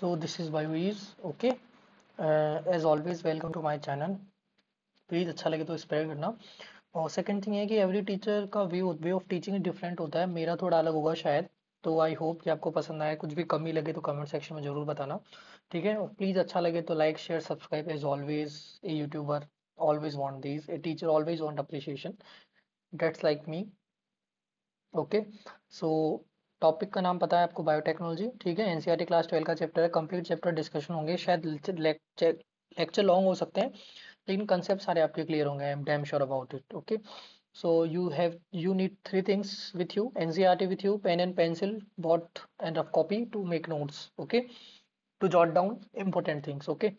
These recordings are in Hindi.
so this is bioease okay uh, as always welcome to my channel please अच्छा लगे तो स्प्रेड करना और सेकेंड थिंग है कि एवरी टीचर का view way of teaching different होता है मेरा थोड़ा अलग होगा शायद तो आई होप कि आपको पसंद आए कुछ भी कमी लगे तो कमेंट सेक्शन में ज़रूर बताना ठीक है और प्लीज़ अच्छा लगे तो like share subscribe as always a YouTuber always want this a teacher always want appreciation that's like me okay so topic का नाम पता है आपको बायोटेक्नोलॉजी ठीक है एनसीआर क्लास ट्वेल्व का चैप्टर है कंप्लीट चैप्टर डिस्कशन होंगे शायद लेक्चर लॉन्ग हो सकते हैं लेकिन कंसेप्ट सारे आपके क्लियर होंगे I am damn sure about it okay so you have you need three things with you NCERT with you pen and pencil what and of copy to make notes okay to jot down important things okay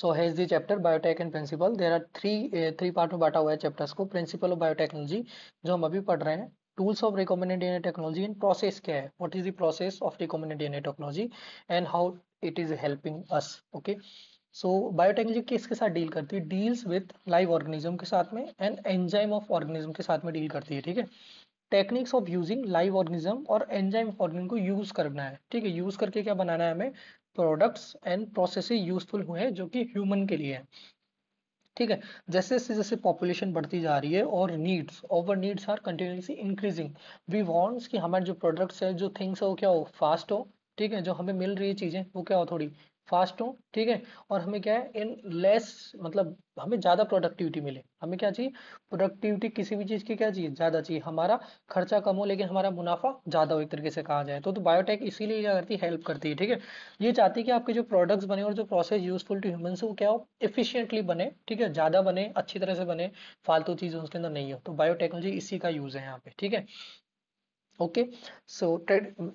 so has the chapter biotech and principle there are three three part में बांटा हुआ है चैप्टर्स को प्रिंसिपल ऑफ बायोटेक्नोलॉजी जो हम अभी पढ़ रहे हैं tools recommended D N A technology and process क्या है what the process of recommended D N A technology and how it is helping us okay so biotechnology किसके साथ डील करती है डील्स विथ लाइव ऑर्गेनिज्म के साथ में एंड एंजाइम ऑफ ऑर्गेनिज्म के साथ में डील करती है ठीक है techniques of using live organism और एंजाइम ऑफ ऑर्गेनिज्म को यूज करना है ठीक है यूज करके क्या बनाना है हमें प्रोडक्ट्स एंड प्रोसेस यूजफुल हुए हैं जो कि ह्यूमन के लिए है ठीक है जैसे जैसे जैसे पॉपुलेशन बढ़ती जा रही है और needs over needs are continuously increasing we wants कि हमारे जो प्रोडक्ट्स है जो थिंग्स है वो क्या हो फास्ट हो ठीक है जो हमें मिल रही चीज़ें वो क्या हो थोड़ी फास्ट हो ठीक है और हमें क्या है इन लेस मतलब हमें ज़्यादा प्रोडक्टिविटी मिले हमें क्या चाहिए प्रोडक्टिविटी किसी भी चीज़ की क्या चाहिए ज़्यादा चाहिए हमारा खर्चा कम हो लेकिन हमारा मुनाफा ज़्यादा हो एक तरीके से कहा जाए तो, तो बायोटेक इसीलिए क्या करती है हेल्प करती है ठीक है ये चाहती है कि आपके जो प्रोडक्ट्स बने और जो प्रोसेस यूजफुल टू ह्यूमन वो क्या हो इफिशियंटली बने ठीक है ज़्यादा बने अच्छी तरह से बने फालतू चीज़ उसके अंदर नहीं हो तो बायोटेक्नोलॉजी इसी का यूज़ है यहाँ पे ठीक है okay so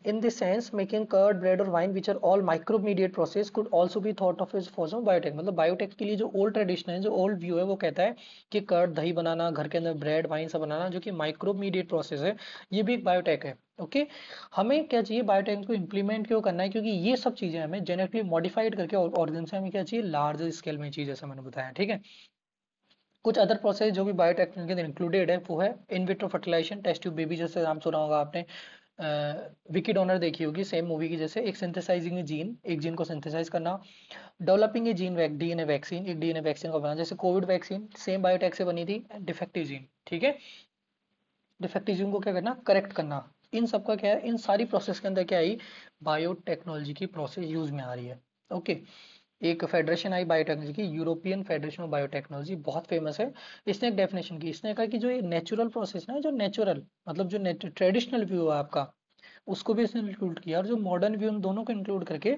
in the sense making curd bread or wine which are all micro mediate process could also be thought of as for some biotech matlab biotech ke liye jo old tradition hai jo old view hai wo kehta hai ki curd dahi banana ghar ke andar bread wine sab banana jo ki micro mediate process hai ye bhi ek biotech hai okay okay? हमें क्या चाहिए बायोटेक को इम्प्लीमेंट क्यों करना है क्योंकि ये सब चीज़ें हमें जेनेटिकली मॉडिफाइड करके ऑर्गन से हमें क्या चाहिए लार्ज स्केल में चीज जैसा मैंने बताया ठीक है कुछ अदर प्रोसेस जो भी बायोटेक के अंदर इंक्लूडेड है वो है in vitro fertilisation test tube baby जैसे नाम सुना होगा आपने विकी डोनर देखी होगी सेम मूवी की जैसे एक सिंथेसाइजिंग जीन एक जीन को सिंथेसाइज करना developing a gene DNA vaccine एक डीएनए वैक्सीन को बनाना जैसे कोविड वैक्सीन सेम बायोटेक से बनी थी डिफेक्टिव जीन ठीक है डिफेक्टिव जीन को क्या करना करेक्ट करना इन सब का क्या है इन सारी प्रोसेस के अंदर क्या आई बायोटेक्नोलॉजी की प्रोसेस यूज में आ रही है ओके okay. एक फेडरेशन आई बायोटेक्नोलॉजी की यूरोपियन फेडरेशन ऑफ बायोटेक्नोलॉजी बहुत फेमस है इसने एक डेफिनेशन की इसने कहा कि जो ये नेचुरल प्रोसेस ना जो नेचुरल मतलब जो ट्रेडिशनल व्यू है आपका उसको भी इसने इंक्लूड किया और जो मॉडर्न व्यू उन दोनों को इंक्लूड करके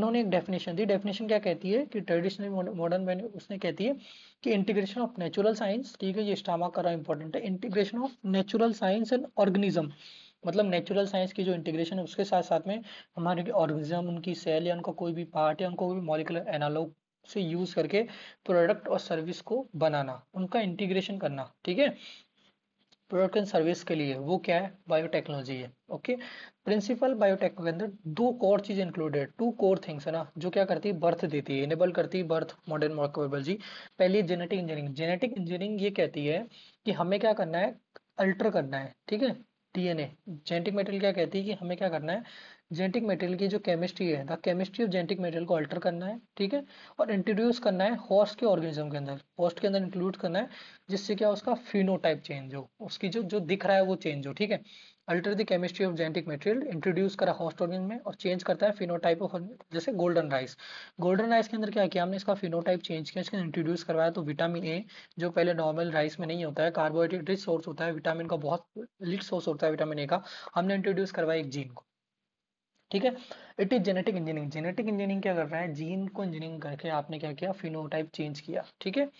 इन्होंने एक डेफिनेशन दी डेफिनेशन क्या कहती है कि ट्रेडिशनल मॉडर्न उसने कहती है कि इंटीग्रेशन ऑफ नेचुरल साइंस ठीक है ये स्टामा करा इंपॉर्टेंट है integration of natural science and organism मतलब नेचुरल साइंस की जो इंटीग्रेशन है उसके साथ साथ में हमारे ऑर्गेनिज्म उनकी सेल या उनका कोई भी पार्ट या उनको भी मॉलिकुलर एनालॉग से यूज करके प्रोडक्ट और सर्विस को बनाना उनका इंटीग्रेशन करना ठीक है प्रोडक्ट एंड सर्विस के लिए वो क्या है बायोटेक्नोलॉजी है ओके प्रिंसिपल बायोटेक के अंदर दो कोर चीज इंक्लूडेड टू कोर थिंग्स है ना जो क्या करती है बर्थ देती है इनेबल करती है बर्थ मॉडर्न मॉर्कोबोलॉजी पहली जेनेटिक इंजीनियरिंग जेनेटिक इंजीनियरिंग ये कहती है कि हमें क्या करना है अल्टर करना है ठीक है डीएनए जेनेटिक मटेरियल क्या कहती है कि हमें क्या करना है जेनेटिक मटेरियल की जो केमिस्ट्री है the chemistry of genetic material को अल्टर करना है ठीक है और इंट्रोड्यूस करना है होस्ट के ऑर्गेनिज्म के अंदर होस्ट के अंदर इंक्लूड करना है जिससे क्या उसका फिनोटाइप चेंज हो उसकी जो जो दिख रहा है वो चेंज हो ठीक है alter the chemistry of genetic material introduce करा होस्ट ऑर्गेनिज्म में और चेंज करता है फिनोटाइप ऑफ जैसे गोल्डन राइस गोल्डन राइस के अंदर क्या किया हमने इसका फिनोटाइप चेंज किया इसके इंट्रोड्यूस करवाया तो विटामिन ए जो पहले नॉर्मल राइस में नहीं होता है कार्बोहाइड्रेट रिच सोर्स होता है विटामिन का बहुत लिट सोर्स होता है विटामिन ए का हमने इंट्रोड्यूस करवाया एक जीन को ठीक है it is genetic engineering genetic engineering क्या कर रहा है जीन को इंजीनियरिंग करके आपने क्या किया फिनोटाइप चेंज किया ठीक है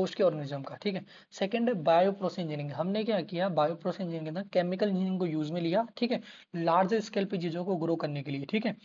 होस्ट के ऑर्गेनिज्म का ठीक है सेकंड है बायोप्रोसेस इंजीनियरिंग हमने क्या किया बायोप्रोसेस इंजीनियरिंग के अंदर केमिकल इंजीनियरिंग को यूज में लिया ठीक है लार्ज स्केल पे चीज़ों को ग्रो करने के लिए ठीक है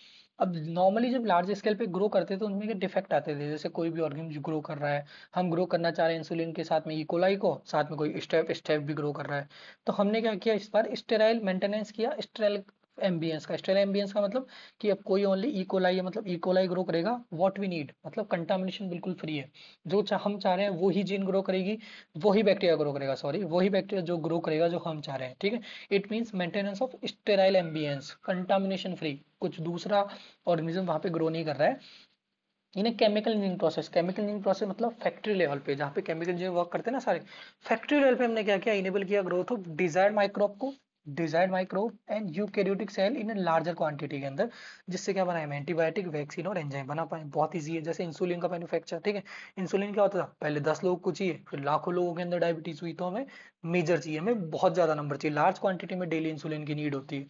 अब नॉर्मली जब लार्ज स्केल पे ग्रो करते थे तो उनमें डिफेक्ट आते थे जैसे कोई भी ऑर्गेनिज ग्रो कर रहा है हम ग्रो करना चाह रहे हैं इंसुलिन के साथ में इकोलाई e. को साथ में कोई स्टेप स्टेप भी ग्रो कर रहा है तो हमने क्या किया इस बार स्टेराइल मेंटेनेंस किया स्टेराइल एम्बियंस का स्टेल एम्बियंस का मतलब कि अब कोई ओनली इकोलाई है मतलब इकोलाई ग्रो करेगा व्हाट वी नीड मतलब कंटामिनेशन बिल्कुल फ्री है जो चा, हम चाह रहे हैं वो ही जीन ग्रो करेगी वही बैक्टीरिया ग्रो करेगा सॉरी वही बैक्टीरिया जो ग्रो करेगा जो हम चाह रहे हैं ठीक है it means maintenance of sterile ambience contamination free कुछ दूसरा ऑर्गेनिज्म वहाँ पे ग्रो नहीं कर रहा है इन्हें chemical engineering process chemical engineering process मतलब फैक्ट्री लेवल पे जहाँ पे केमिकल इंजीनियर वर्क करते हैं ना सारे फैक्ट्री लेवल पे हमने क्या किया इनेबल किया ग्रोथ ऑफ डिजायर्ड माइक्रोब को design microbe and eukaryotic cell in larger quantity के अंदर जिससे क्या बनाए हम एंटीबायोटिक वैक्सीन और एंजाइम बना पाए बहुत ईजी है जैसे इंसुलिन का मैन्युफैक्चर ठीक है इंसुलिन क्या होता था पहले दस लोग को चाहिए फिर लाखों लोगों के अंदर डायबिटीज हुई तो हमें मेजर चाहिए हमें बहुत ज़्यादा नंबर चाहिए लार्ज क्वांटिटी में डेली इंसुलिन की नीड होती है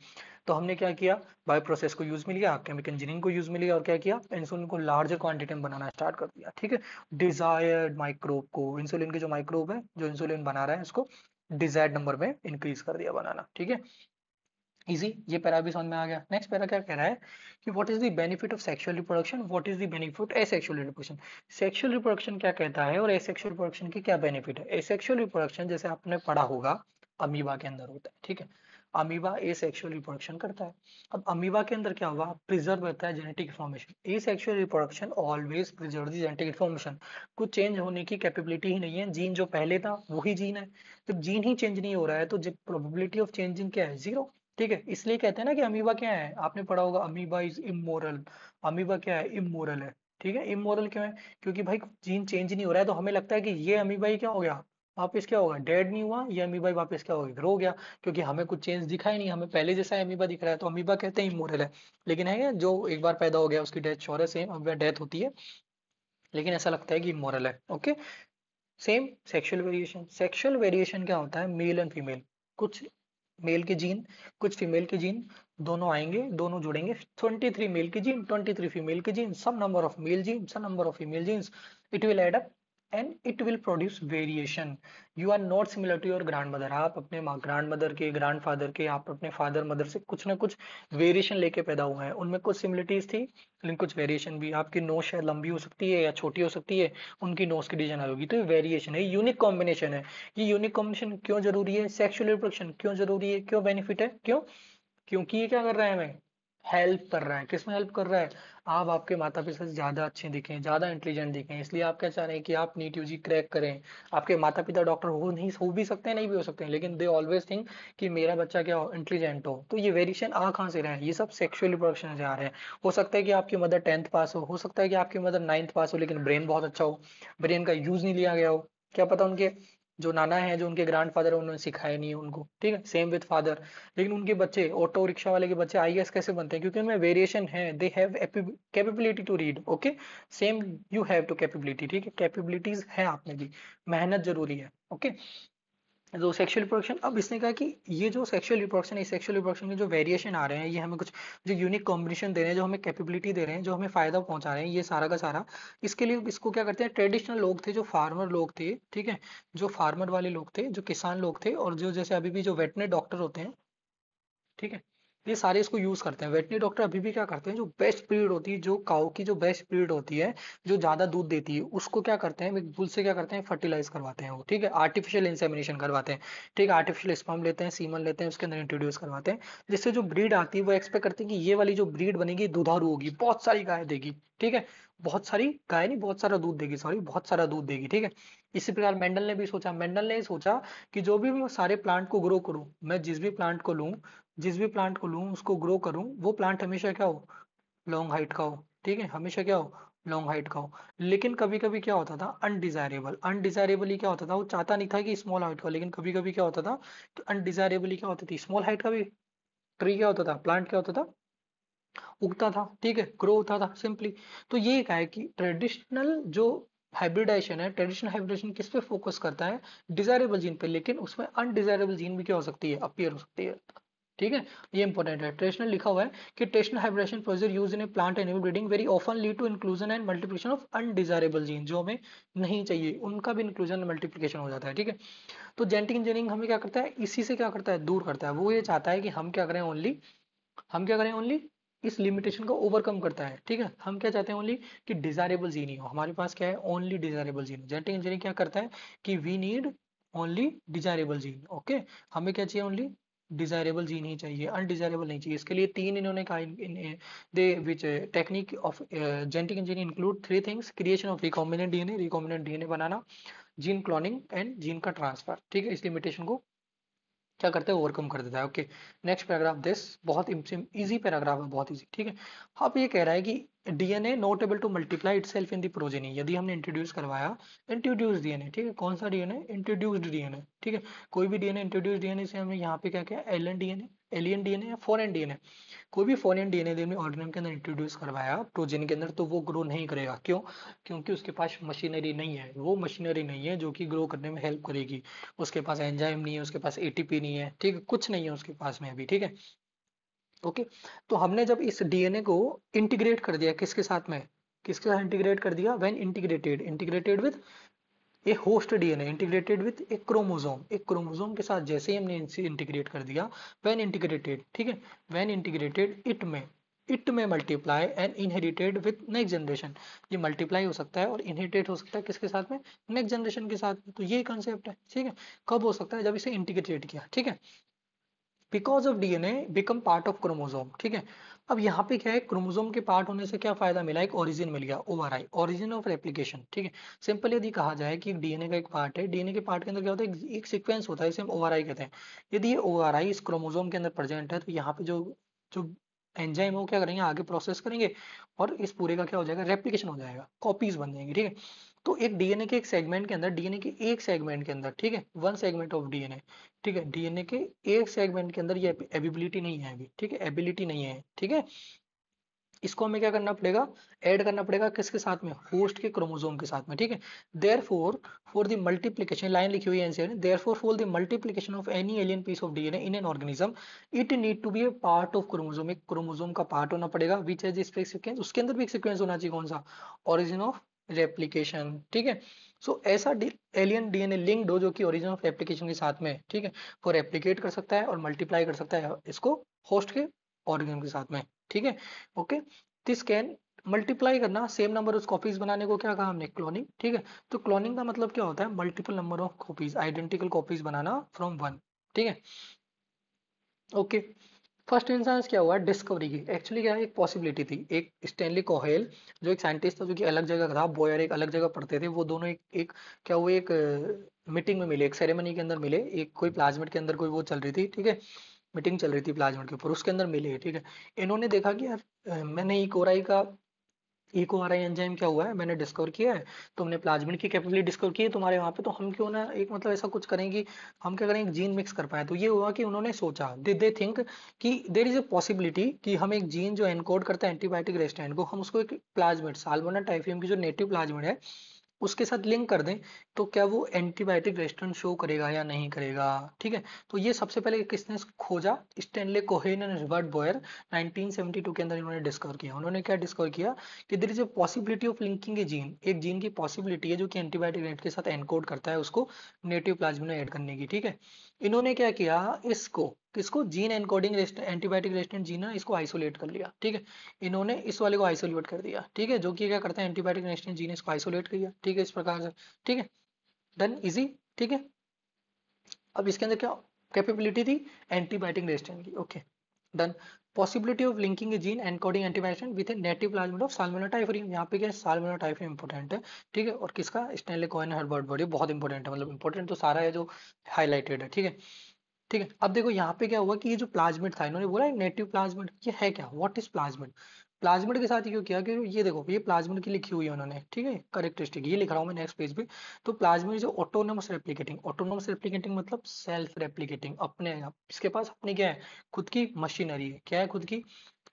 तो हमने क्या किया बायो प्रोसेस को यूज मिल गया केमिकल इंजीनियरिंग को यूज मिल गया और क्या किया इंसुलिन को लार्जर क्वांटिटी में बनाना स्टार्ट कर दिया ठीक है डिजायर्ड माइक्रोब को इंसुलिन के जो माइक्रोब है जो इंसुलिन बना रहा है उसको डिजायर नंबर में इंक्रीज कर दिया बनाना ठीक है इजी ये पैरा भी समझ में आ गया नेक्स्ट पैरा क्या कह रहा है कि what is the benefit of sexual reproduction what is the benefit sexual reproduction sexual reproduction क्या कहता है और सेक्सुअल रिप्रोडक्शन की क्या बेनिफिट है सेक्सुअल रिप्रोडक्शन जैसे आपने पढ़ा होगा अमीबा के अंदर होता है ठीक है अमीबा ए सेक्शुअल रिप्रोडक्शन करता है अब अमीबा के अंदर क्या हुआ प्रिजर्व रहता है genetic information asexual reproduction always preserve the genetic information कुछ चेंज होने की कैपेबिलिटी ही नहीं है जीन जो पहले था वही जीन है जब जीन ही चेंज नहीं हो रहा है तो जब प्रोबेबिलिटी ऑफ चेंजिंग क्या है जीरो ठीक है इसलिए कहते हैं ना कि अमीबा क्या है आपने पढ़ा होगा अमीबा इज इमोरल अमीबा क्या है इमोरल है ठीक है इमोरल क्यों है क्योंकि भाई जीन चेंज नहीं हो रहा है तो हमें लगता है कि ये अमीबा ही क्या हो गया वापस क्या होगा डेड नहीं हुआ ये अमीबा वापस क्या होगा ग्रो हो गया क्योंकि हमें कुछ चेंज दिखा ही नहीं हमें पहले जैसा अमीबा दिख रहा है तो अमीबा कहते हैं इमोरल है लेकिन है जो एक बार पैदा हो गया उसकी डेथ श्योर सेम अब डेथ होती है लेकिन ऐसा लगता है कि इमोरल है okay same sexual variation sexual variation क्या होता है मेल एंड फीमेल कुछ मेल के जीन कुछ फीमेल के जीन दोनों आएंगे दोनों जुड़ेंगे 23 मेल के जीन 23 फीमेल के gene some number of male gene some number of female genes it will add up and it will produce variation you are not similar to your grandmother आप अपने ग्रांड मदर के ग्रांड फादर के आप अपने फादर मदर से कुछ ना कुछ वेरिएशन लेके पैदा हुए हैं उनमें कुछ सिमिलिटीज थी लेकिन कुछ वेरिएशन भी आपकी नोज शायद लंबी हो सकती है या छोटी हो सकती है उनकी नोज की डिजाइन होगी तो ये वेरिएशन है यूनिक कॉम्बिनेशन है ये यूनिक कॉम्बिनेशन क्यों जरूरी है सेक्शुअल रिप्रोडक्शन क्यों जरूरी है क्यों बेनिफिट है क्यों क्योंकि ये क्या कर रहा है हमें हेल्प कर रहा है किसमें हेल्प कर रहा है आप आपके माता पिता से ज़्यादा अच्छे दिखें ज़्यादा इंटेलिजेंट दिखें इसलिए आप क्या चाह रहे हैं कि आप नीट यूजी क्रैक करें आपके माता पिता डॉक्टर हो नहीं हो भी सकते हैं नहीं भी हो सकते हैं लेकिन दे ऑलवेज थिंक कि मेरा बच्चा क्या हो इंटेलिजेंट हो तो ये वेरिएशन आ कहाँ से रहा है ये सब सेक्शुअल प्रोडक्शन से आ रहे हैं हो सकता है कि आपकी मदर टेंथ पास हो हो सकता है कि आपकी मदर नाइन्थ पास हो लेकिन ब्रेन बहुत अच्छा हो ब्रेन का यूज़ नहीं लिया गया हो क्या पता उनके जो नाना है जो उनके फादर है उन्होंने सिखाया नहीं है उनको ठीक है सेम विद फादर लेकिन उनके बच्चे ऑटो रिक्शा वाले के बच्चे आई कैसे बनते हैं क्योंकि उनमें वेरिएशन है they have capability to read okay same you have to capability ठीक है कैपेबिलिटीज है आपने भी मेहनत जरूरी है ओके जो सेक्सुअल रिप्रोडक्शन अब इसने कहा कि ये जो सेक्सुअल रिप्रोडक्शन है सेक्सुअल रिप्रोडक्शन के जो वेरिएशन आ रहे हैं ये हमें कुछ जो यूनिक कॉम्बिनेशन दे रहे हैं जो हमें कैपेबिलिटी दे रहे हैं जो हमें फायदा पहुंचा रहे हैं ये सारा का सारा इसके लिए इसको क्या करते हैं ट्रेडिशनल लोग थे जो फार्मर लोग थे ठीक है जो फार्मर वाले लोग थे जो किसान लोग थे और जो जैसे अभी भी जो वेटनरी डॉक्टर होते हैं ठीक है ये सारे इसको यूज करते हैं वेटनरी डॉक्टर अभी भी क्या करते हैं जो बेस्ट ब्रीड होती है जो काउ की जो बेस्ट पीरियड होती है जो ज्यादा दूध देती है उसको क्या करते हैं बुल से क्या करते हैं फर्टिलाइज करवाते हैं वो ठीक है आर्टिफिशियल इंसेमिनेशन करवाते हैं ठीक है आर्टिफिशियल स्पम लेते हैं सीमन लेते हैं उसके अंदर इंट्रोड्यूस करवाते हैं जिससे जो ब्रीड आती है वो एक्सपेक्ट करते हैं कि ये वाली जो ब्रीड बनेगी दुधारू होगी बहुत सारी गाय देगी ठीक है बहुत सारी गाय नहीं बहुत सारा दूध देगी सॉरी बहुत सारा दूध देगी ठीक है इसी प्रकार मेंडल ने भी सोचा मेंडल ने सोचा कि जो भी मैं सारे प्लांट को ग्रो करूं मैं जिस भी प्लांट को लूं जिस भी प्लांट को लूँ उसको ग्रो करूँ वो प्लांट हमेशा क्या हो लॉन्ग हाइट का हो ठीक है हमेशा क्या हो लॉन्ग हाइट का हो लेकिन कभी कभी क्या होता था अनडिजायरेबल अनडिजायरेबल ही क्या होता था वो चाहता नहीं था कि स्मॉल हाइट का लेकिन कभी कभी क्या होता था कि अनडिजायरेबल ही क्या होती थी स्मॉल हाइट का भी ट्री क्या होता था प्लांट क्या होता था उगता था ठीक है ग्रो होता था सिंपली तो ये क्या है कि ट्रेडिशनल जो हाइब्रिडाइजेशन है ट्रेडिशनल हाइब्रिडाइजेशन किस पे फोकस करता है डिजायरेबल जीन पे लेकिन उसमें अनडिजायरेबल जीन भी क्या हो सकती है अपियर हो सकती है ठीक है ये इंपॉर्टेंट है ट्रेशनल लिखा हुआ है कि traditional hybridisation procedure use in a plant animal breeding very often lead to inclusion and multiplication of undesirable gene जो हमें नहीं चाहिए उनका भी इंक्लूजन मल्टीप्लिकेशन हो जाता है ठीक है तो जेनेटिक इंजीनियरिंग हमें क्या करता है इसी से क्या करता है दूर करता है वो ये चाहता है कि हम क्या करें ओनली हम क्या करें ओनली इस लिमिटेशन को ओवरकम करता है ठीक है हम क्या चाहते हैं ओनली कि डिजायरेबल जीन ही हो हमारे पास क्या है only desirable gene genetic engineering क्या करता है कि we need only desirable gene okay हमें क्या चाहिए ओनली डिजायरेबल जीन ही चाहिए अनडिजायरेबल नहीं चाहिए इसके लिए तीन इन्होंने कहा they which technique of genetic engineer include three things creation of recombinant DNA recombinant DNA बनाना जीन क्लोनिंग एंड जीन का ट्रांसफर ठीक है इस लिमिटेशन को क्या करते हैं ओवरकम कर देता है ओके नेक्स्ट पैराग्राफ दिस बहुत इजी पैराग्राफ है बहुत इजी ठीक है अब ये कह रहा है कि DNA not able to multiply itself in the progeny यदि हमने इंट्रोड्यूस करवाया इंट्रोड्यूस डीएनए ठीक है कौन सा डीएनए इंट्रोड्यूस्ड डीएनए ठीक है कोई भी डीएनए इंट्रोड्यूस डीएनए से हमने यहाँ पे क्या किया एलन डीएनए एलियन डीएनए या फॉरेन डीएनए कोई भी फॉरेन डीएनए हमने ऑर्गेनिज्म के अंदर इंट्रोड्यूस करवाया प्रोजेनी के अंदर तो वो ग्रो नहीं करेगा क्यों क्योंकि उसके पास मशीनरी नहीं है वो मशीनरी नहीं है जो कि ग्रो करने में हेल्प करेगी उसके पास एंजाइम नहीं है उसके पास एटीपी नहीं है ठीक है कुछ नहीं है उसके पास में अभी ठीक है ओके तो हमने जब इस डीएनए को इंटीग्रेट कर दिया किसके साथ में किसके साथ इंटीग्रेट कर दिया when integrated integrated with a host DNA integrated with एक क्रोमोजोम एक क्रोमोजोम के साथ जैसे ही हमने इंटीग्रेट कर दिया वेन इंटीग्रेटेड ठीक है वेन इंटीग्रेटेड इट में इट में multiply and inherited with next generation ये मल्टीप्लाई हो सकता है और इनहेरिटेड हो सकता है किसके साथ में नेक्स्ट जनरेशन के साथ तो ये कॉन्सेप्ट है ठीक है कब हो सकता है जब इसे इंटीग्रेटेड किया ठीक है because of DNA become part of chromosome ठीक है अब यहाँ पे क्या है क्रोमोजोम के पार्ट होने से क्या फायदा मिला एक ओरिजिन मिल गया ओवरआई ओरिजिन ऑफ रेप्लीकेशन ठीक है सिंपल यदि कहा जाए कि डीएनए का एक पार्ट है डीएनए के पार्ट के अंदर क्या होता है एक सीक्वेंस होता है इसे हम आई कहते हैं यदि ये आई इस क्रोमोजोम के अंदर प्रेजेंट है तो यहाँ पे जो जो एंजाइम वो क्या करेंगे आगे प्रोसेस करेंगे और इस पूरे का क्या हो जाएगा रेप्लीकेशन हो जाएगा कॉपीज बन जाएंगे ठीक है तो एक डीएनए के एक सेगमेंट के अंदर डीएनए के एक सेगमेंट के अंदर ठीक है वन सेगमेंट ऑफ डीएनए ठीक है डीएनए के एक सेगमेंट के अंदर ये एबिलिटी नहीं है अभी ठीक है एबिलिटी नहीं है ठीक है इसको हमें क्या करना पड़ेगा ऐड करना पड़ेगा किसके साथ में होस्ट के क्रोमोसोम के साथ में ठीक है therefore for the multiplication line लिखी हुई है एनसीआर ने therefore for the multiplication of any alien piece of DNA in an organism it need to be a part of chromosome एक क्रोमोसोम का पार्ट होना पड़ेगा विच है जिस सीक्वेंस उसके अंदर भी एक सीक्वेंस होना चाहिए कौन सा ऑरिजिन ऑफ रेप्लीकेशन ठीक है सो so, ऐसा एलियन डीएनए लिंक्ड हो जो कि ओरिजिन ऑफ एप्लीकेशन के साथ में ठीक है वो रेप्लीकेट कर सकता है और मल्टीप्लाई कर सकता है इसको होस्ट के ऑरिजिन के साथ में ठीक है ओके दिस कैन मल्टीप्लाई करना सेम नंबर ऑफ कॉपीज बनाने को क्या कहा हमने क्लोनिंग ठीक है तो क्लोनिंग का मतलब क्या होता है multiple number of copies identical copies बनाना फ्रॉम वन ठीक है ओके okay. फर्स्ट इंसान क्या हुआ डिस्कवरी की एक्चुअली क्या है एक पॉसिबिलिटी थी एक स्टैनली कोहेल जो एक साइंटिस्ट था जो कि अलग जगह था बॉयर एक अलग जगह पढ़ते थे वो दोनों एक, एक क्या हुआ एक मीटिंग में मिले एक सेरेमनी के अंदर मिले एक कोई प्लाज्मेट के अंदर कोई वो चल रही थी ठीक है मीटिंग चल रही थी प्लाज्मेट के ऊपर उसके अंदर मिले ठीक है इन्होंने देखा कि यार मैंने कोराई का इको आर आई एंजाइम क्या हुआ है मैंने डिस्कवर किया है तुमने प्लाज्मिड की कैपेबिलिटी डिस्कवर की है तुम्हारे वहाँ पे तो हम क्यों ना एक मतलब ऐसा कुछ करें कि हम क्या करें एक जीन मिक्स कर पाए तो ये हुआ कि उन्होंने सोचा दे दे थिंक कि देर इज अ पॉसिबिलिटी कि हम एक जीन जो एनकोड करता है एंटीबायोटिक रेस्टेंट को हम उसको एक प्लाज्मिड सालमोना टाइफियम की जो नेटिव प्लाज्मिड है उसके साथ लिंक कर दें तो क्या वो एंटीबायोटिक रेस्टोरेंट शो करेगा या नहीं करेगा ठीक है तो ये सबसे पहले किसने खोजा Stanley Cohen and Herbert Boyer 1972 के अंदर इन्होंने डिस्कवर किया उन्होंने क्या डिस्कवर किया कि there is a possibility of linking a gene एक जीन की पॉसिबिलिटी है जो कि एंटीबायोटिक रेट के साथ एनकोड करता है उसको नेटिव प्लाज्मा में ऐड करने की ठीक है इन्होंने क्या किया इसको किसको gene encoding antibiotic resistant gene है इसको आइसोलेट कर लिया ठीक है इन्होंने इस वाले को आइसोलेट कर दिया ठीक है जो कि क्या करता है एंटीबायोटिक रेस्टेंट जीन इसको आइसोलेट किया ठीक है इस प्रकार से ठीक है डन इजी ठीक है अब इसके अंदर क्या कैपेबिलिटी थी एंटीबायोटिक रेजिस्टेंट की okay done possibility of linking a gene encoding antibiotic resistance with a native plasmid of Salmonella typhimurium यहाँ पे क्या है सालमोना टाइफरियम इंपॉर्टेंट है ठीक है और किसका स्टेनले कोहन हर्बर्ट बॉडी बहुत इंपॉर्टेंट है मतलब इंपॉर्टेंट तो सारा है जो हाईलाइटेड है ठीक है ठीक है अब देखो यहाँ पे क्या हुआ कि ये जो प्लाज्मिड था इन्होंने बोला नेटिव प्लाज्मिड ये है क्या व्हाट इज प्लाज्मिड प्लाज्मिड के साथ क्यों किया कि ये देखो ये प्लाज्मिड की लिखी हुई है उन्होंने ठीक है करेक्टरिस्टिक ये लिख रहा हूँ मैं नेक्स्ट पेज पे तो प्लाज्मिड जो ऑटोनोमस रेप्लीकेटिंग ऑटोनोमस रेप्लीकेटिंग मतलब सेल्फ रेप्लीकेटिंग अपने इसके पास अपनी क्या है खुद की मशीनरी है क्या है खुद की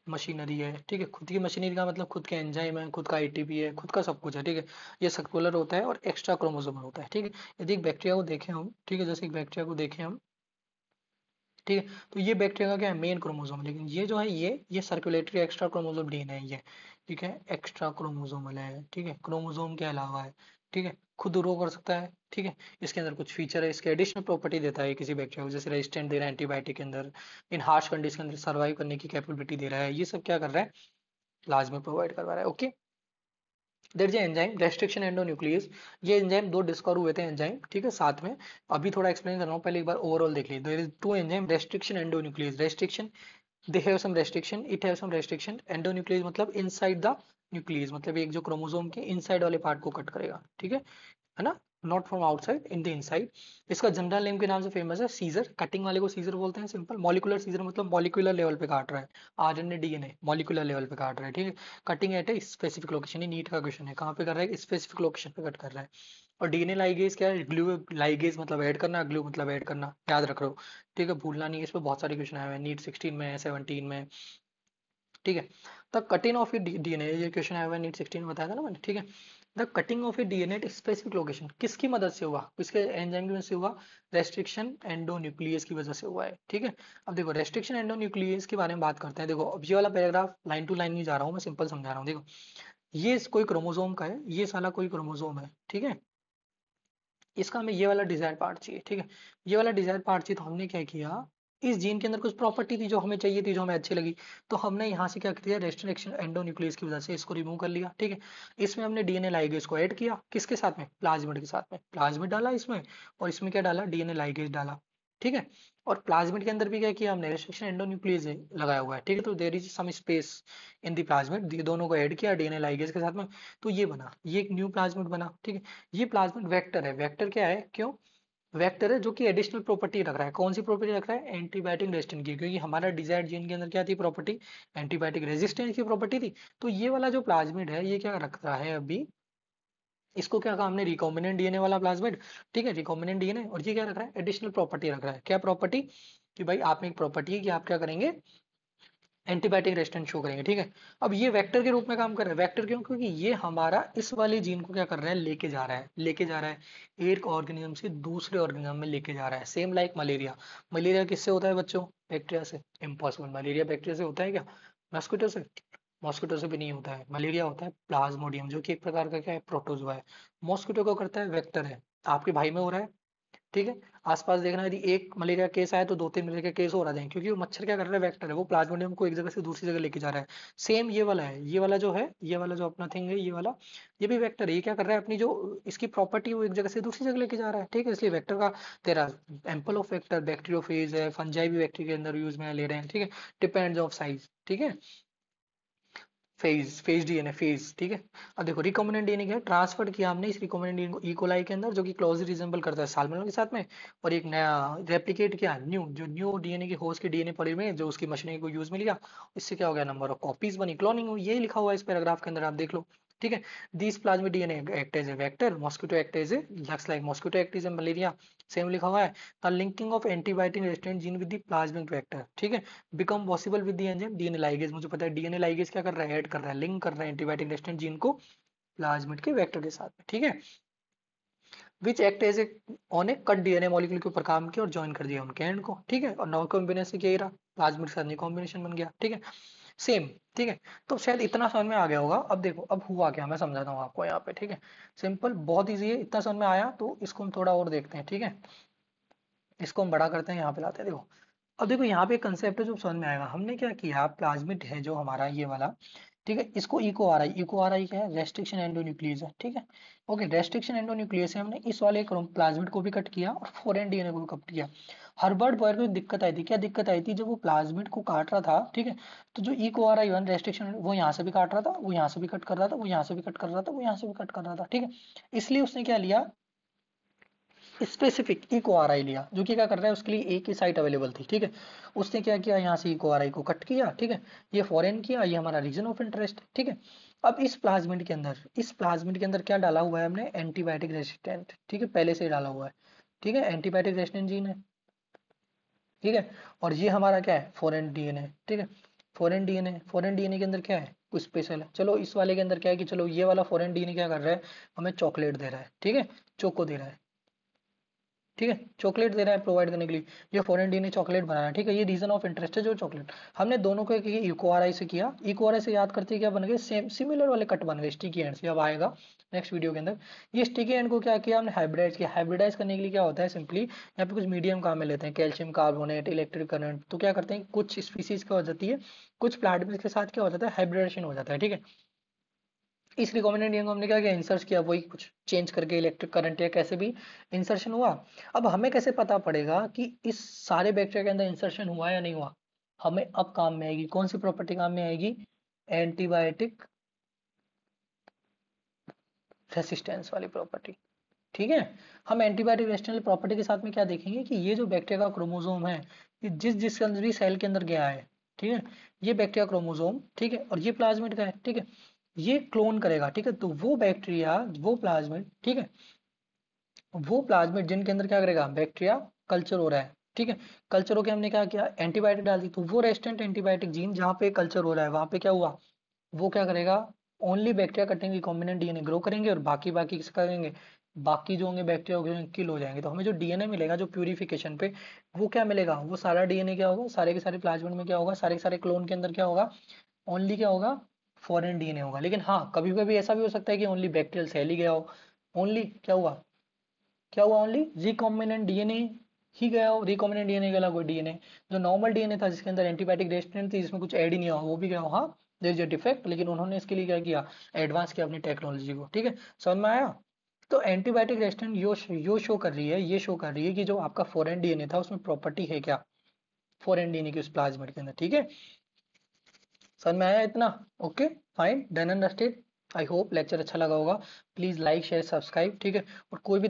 मशीनरी है ठीक है खुद की मशीनरी का मतलब खुद के एंजाइम है खुद का आईटीपी है खुद का सब कुछ है ठीक है ये सर्कुलर होता है और एक्स्ट्रा क्रोमोसोम होता है ठीक है यदि एक बैक्टीरिया को देखें हम ठीक है जैसे एक बैक्टीरिया को देखें हम ठीक है तो ये बैक्टीरिया का क्या है मेन क्रोमोजोम लेकिन ये जो है ये ये सर्कुलेटरी एक्स्ट्रा क्रोमोजोम डीन है ये ठीक है एक्स्ट्रा क्रोमोजोमल है ठीक है क्रोमोजोम के अलावा है ठीक है खुद रो कर सकता है ठीक है इसके अंदर कुछ फीचर है इसके एडिशनल प्रॉपर्टी देता है किसी बैक्टीरिया को जैसे रेजिस्टेंट दे रहा है एंटीबायोटिक के अंदर इन हार्श कंडीशन के अंदर सर्वाइव करने की कैपेबिलिटी दे रहा है ये सब क्या कर रहा है में प्रोवाइड करवा रहा है ओके देर जे एंजाइम रेस्ट्रिक्शन एंडोन्यूक्लियस ये एंजाइम दो डिस्कवर हुए थे एंजाइम ठीक है साथ में अभी थोड़ा एक्सप्लेन कर रहा हूँ पहले एक बार ओवरऑल देख लीजिए there is two enzyme restriction endonuclease restriction they have some restriction it have some restriction endonuclease मतलब इनसाइड द न्यूक्लियस मतलब एक जो क्रोमोसोम के इनसाइड वाले पार्ट को कट करेगा ठीक है है ना not from outside in the inside इसका जनरल नेम के नाम से फेमस है सीजर कटिंग वाले को सीजर बोलते हैं सिंपल मॉलिकुलर सीजर मतलब मॉलिकुलर लेवल पे काट रहा है R N A D N A molecular level पे काट रहा है ठीक है cutting at a specific location ये नीट का क्वेश्चन है कहाँ पे कर रहा है स्पेसिफिक लोकेशन पे कट कर रहा है और डीएनए लाइगेज क्या है ग्लू लाइगेज मतलब ऐड करना ग्लू मतलब ऐड करना याद रख रहे ठीक है भूलना नहीं इस पर बहुत सारे क्वेश्चन आए हुए हैं नीट सिक्सटीन में सेवनटीन में ठीक है तो cutting of D N A ये क्वेश्चन आया हुआ है नीट सिक्सटीन बताया था ना मैंने ठीक है the cutting of a D N at specific location किसकी मदद से हुआ किसके एंजाइम की मदद से हुआ रेस्ट्रिक्शन एंडो न्यूक्लियस की वजह से हुआ है ठीक है अब देखो रेस्ट्रिक्शन एंडो न्यूक्लियस के बारे में बात करते हैं देखो अब ये वाला पैराग्राफ लाइन टू लाइन नहीं जा रहा हूँ मैं सिंपल समझा रहा हूँ देखो ये कोई क्रोमोजोम का है ये साला कोई क्रोमोजोम है ठीक है इसका हमें ये वाला डिजायर पार्ट चाहिए ठीक है ये वाला डिजायर पार्ट चाहिए तो हमने क्या किया इस जीन के अंदर कुछ प्रॉपर्टी थी जो हमें चाहिए थी जो हमें अच्छी लगी तो हमने यहाँ से क्या किया रेस्ट्रिक्शन एंडोन्यूक्लियस की वजह से इसको रिमूव कर लिया ठीक है इसमें हमने डीएनए लाइगेज को ऐड किया किसके साथ में प्लाज्मिड के साथ में प्लाज्मिड डाला इसमें और इसमें क्या डाला डीएनए लाइगेज डाला ठीक है और प्लाज्मिड के अंदर भी क्या किया हमने रेस्ट्रिक्शन एंडोन्यूक्लियस लगाया हुआ है ठीक है तो there is some space in the plasmid दोनों को ऐड किया डीएनए लाइगेज के साथ में तो ये बना ये एक न्यू प्लाज्मिड बना ठीक है ये प्लाज्मिड वेक्टर है वेक्टर क्या है क्यों वेक्टर है जो कि एडिशनल प्रॉपर्टी रख रहा है कौन सी प्रॉपर्टी रख रहा है एंटीबायोटिक रेजिस्टेंट की क्योंकि हमारा डिजायर जीन के अंदर क्या थी प्रॉपर्टी एंटीबायोटिक रेजिस्टेंट की प्रॉपर्टी थी तो ये वाला जो प्लाज्मिड है ये क्या रख रहा है अभी इसको क्या कहा हमने रिकॉम्बिनेंट डीएनए वाला प्लाज्मिड ठीक है रिकॉम्बिनेंट डीएनए और ये क्या रख रहा है एडिशनल प्रॉपर्टी रख रहा है क्या प्रॉपर्टी कि भाई आप में एक प्रॉपर्टी है कि आप क्या करेंगे एंटीबायोटिक रेस्टेंट शो करेंगे ठीक है अब ये वेक्टर के रूप में काम कर रहा है वेक्टर क्यों क्योंकि ये हमारा इस वाले जीन को क्या कर रहा है लेके जा रहा है लेके जा रहा है एक ऑर्गेनिज्म से दूसरे ऑर्गेनिज्म में लेके जा रहा है सेम लाइक मलेरिया मलेरिया किससे होता है बच्चों बैक्टीरिया से इम्पॉसिबल मलेरिया बैक्टीरिया से होता है क्या मॉस्किटो से मॉस्किटो से भी नहीं होता है मलेरिया होता है प्लाज्मोडियम जो कि एक प्रकार का क्या है प्रोटोजोआ है मॉस्किटो को करता है वेक्टर है आपके भाई में हो रहा है ठीक है आसपास देखना यदि एक मलेरिया केस आया तो दो तीन मलेरिया केस और आ है क्योंकि मच्छर क्या कर रहा है वेक्टर है वो प्लाज्मोडियम को एक जगह से दूसरी जगह लेके जा रहा है सेम ये वाला है ये वाला जो है ये वाला जो अपना थिंग है ये वाला ये भी वेक्टर है ये क्या कर रहा है अपनी जो इसकी प्रॉपर्टी वो एक जगह से दूसरी जगह लेके जा रहा है ठीक है इसलिए वैक्टर का तेरा एम्पल ऑफ वैक्टर बैक्टीरियोफेज है फंजाई भी बैक्टीरिया के अंदर यूज में ले रहे हैं ठीक है डिपेंड्स ऑफ साइज ठीक है phage phage D DNA phage ठीक है अब देखो रिकॉम्बिनेंट डीएनए क्या ट्रांसफर किया हमने इस रिकॉम्बिनेंट डीएनए को इकोलाई के अंदर जो कि क्लोज रिजेंबल करता है सालमोनेला के साथ में और एक नया रेप्लीकेट किया न्यू जो न्यू डीएनए के होस्ट के डीएनए पॉली में जो उसकी मशीनरी को यूज में लिया इससे क्या हो गया नंबर ऑफ कॉपीज बनी क्लोनिंग हुई यही लिखा हुआ है इस पैराग्राफ के अंदर आप देख लो ठीक है this plasmid DNA act as a vector mosquito act as a लक्स like mosquito act is a malaria same लिखा हुआ है the linking of antibiotic resistant gene with plasmid vector ठीक है become possible with enzyme DNA ligase मुझे पता है डीएनए लाइगेज क्या कर रहा है ऐड कर रहा है लिंक कर रहा है एंटीबायोटिक रेजिस्टेंट जीन को प्लाज्मिड के वेक्टर के साथ में ठीक है which act as a on a cut DNA molecule के ऊपर काम किया और ज्वाइन कर दिया उनके एंड को ठीक है और नॉन कॉम्बिनेशन क्या रहा प्लाज्मिड के साथ कॉम्बिनेशन बन गया ठीक है सेम ठीक है तो शायद इतना समझ में आ गया होगा अब देखो अब हुआ क्या मैं समझाता हूँ आपको यहाँ पे ठीक है सिंपल बहुत ईजी है इतना समझ में आया तो इसको हम थोड़ा और देखते हैं ठीक है इसको हम बड़ा करते हैं यहाँ पे लाते हैं देखो अब देखो यहाँ पे कंसेप्ट है जो समझ में आएगा हमने क्या किया प्लाज्मिट है जो हमारा ये वाला ठीक है इसको Eco e R I Eco e R I क्या है रेस्ट्रिक्शन एंडोन्यूक्लियस है ठीक है ओके रेस्ट्रिक्शन एंडोन्यूक्लियस से हमने इस वाले प्लाज्मिड को भी कट किया और एन डीएनए को भी कट किया हर्बर्ट बॉयर को दिक्कत आई थी क्या दिक्कत आई थी जब वो प्लाज्मिड को काट रहा था ठीक है तो जो Eco R I one restriction वो यहाँ से भी काट रहा था वो यहाँ से भी कट कर रहा था वो यहाँ से भी कट कर रहा था वो यहाँ से भी कट कर रहा था ठीक है इसलिए उसने क्या लिया स्पेसिफिक ई को आर आई लिया जो कि क्या कर रहा है उसके लिए एक ही साइट अवेलेबल थी ठीक है उसने क्या किया यहाँ से ई e को आर आई को कट किया ठीक है ये फॉरेन किया ये हमारा रीजन ऑफ इंटरेस्ट ठीक है अब इस प्लाज्मेंट के अंदर इस प्लाज्मेंट के अंदर क्या डाला हुआ है हमने एंटीबायोटिक रेजिस्टेंट ठीक है पहले से डाला हुआ है ठीक है एंटीबायोटिक रेजिस्टेंट जीन है ठीक है और ये हमारा क्या है फॉरेन डीएनए ठीक है फॉरेन डीएनए फॉरेन डीएनए के अंदर क्या है कुछ स्पेशल है चलो इस वाले के अंदर क्या है कि चलो ये वाला फॉरेन डीएनए क्या कर रहा है हमें चॉकलेट दे रहा है ठीक है चोको दे रहा है ठीक है चॉकलेट दे रहा है प्रोवाइड करने के लिए जो फॉरन डी ने चॉकलेट बनाया ठीक है ये रीजन ऑफ इंटरेस्ट है जो चॉकलेट हमने दोनों को इको आर आई से किया इको आर आई से याद करते क्या बन गए सेम सिमिलर वाले कट बन गए स्टिकी एंड से अब आएगा नेक्स्ट वीडियो के अंदर ये स्टिकी एंड को क्या किया हमने हाइब्रिडाइज किया हाइब्रिडाइज करने के लिए क्या होता है सिंपली यहाँ पे कुछ मीडियम काम में लेते हैं कैल्शियम कार्बोनेट इलेक्ट्रिक करंट तो क्या करते हैं कुछ स्पीसीज क्या हो जाती है कुछ प्लांट के साथ क्या हो जाता है हाइब्रिडेशन हो जाता है ठीक है इस रिकॉमिनेंट को हमने क्या किया इंसर्च किया वही कुछ चेंज करके इलेक्ट्रिक करंट या कैसे भी इंसर्शन हुआ अब हमें कैसे पता पड़ेगा कि इस सारे बैक्टीरिया के अंदर इंसर्शन हुआ या नहीं हुआ हमें अब काम में आएगी कौन सी प्रॉपर्टी काम में आएगी एंटीबायोटिक रेसिस्टेंस वाली प्रॉपर्टी ठीक है हम एंटीबायोटिक रेसिस्टेंस प्रॉपर्टी के साथ में क्या देखेंगे कि ये जो बैक्टीरिया का क्रोमोजोम है ये जिस जिस अंदर भी सेल के अंदर गया है ठीक है ये बैक्टीरिया क्रोमोजोम ठीक है और ये प्लाज्मिड का है ठीक है ये क्लोन करेगा ठीक है तो वो बैक्टीरिया वो प्लाज्मिड ठीक है वो प्लाज्मिड जिनके अंदर क्या करेगा बैक्टीरिया कल्चर हो रहा है ठीक है कल्चर होकर हमने क्या किया एंटीबायोटिक डाल दी तो वो रेस्टेंट एंटीबायोटिक जीन जहाँ पे कल्चर हो रहा है वहां पे क्या हुआ वो क्या करेगा ओनली बैक्टीरिया कटेंगे कॉम्बिनेंट डीएनए ग्रो करेंगे और बाकी बाकी करेंगे बाकी जो होंगे बैक्टीरिया होंगे किल हो जाएंगे तो हमें जो डीएनए मिलेगा जो प्यूरिफिकेशन पे वो क्या मिलेगा वो सारा डीएनए क्या होगा सारे के सारे प्लाज्मेट में क्या होगा सारे के सारे क्लोन के अंदर क्या होगा ओनली क्या होगा फॉरन डी होगा लेकिन हाँ कभी कभी ऐसा भी हो सकता है कि ओनली बैक्टीरियल सेल ही गया हो ओनली क्या हुआ क्या हुआ ओनली रिकॉम्बिनेंट डीएनए ही गया हो रिकॉम्बिनेंट डीएनए गया अलावा डीएनए जो नॉर्मल डीएनए था जिसके अंदर एंटीबायोटिक रेजिस्टेंट थी जिसमें कुछ एड ही नहीं हुआ वो भी गया हाँ देर इज डिफेक्ट लेकिन उन्होंने इसके लिए क्या किया एडवांस किया अपनी टेक्नोलॉजी को ठीक है समझ में आया तो एंटीबायोटिक रेजिस्टेंट यो यो शो कर रही है ये शो कर रही है कि जो आपका फॉरन डीएनए था उसमें प्रॉपर्टी है क्या फॉरेन डीएनए की उस प्लाज्मा के अंदर ठीक है समझ में आया इतना okay fine done understood I hope lecture अच्छा लगा होगा प्लीज लाइक शेयर सब्सक्राइब ठीक है और कोई भी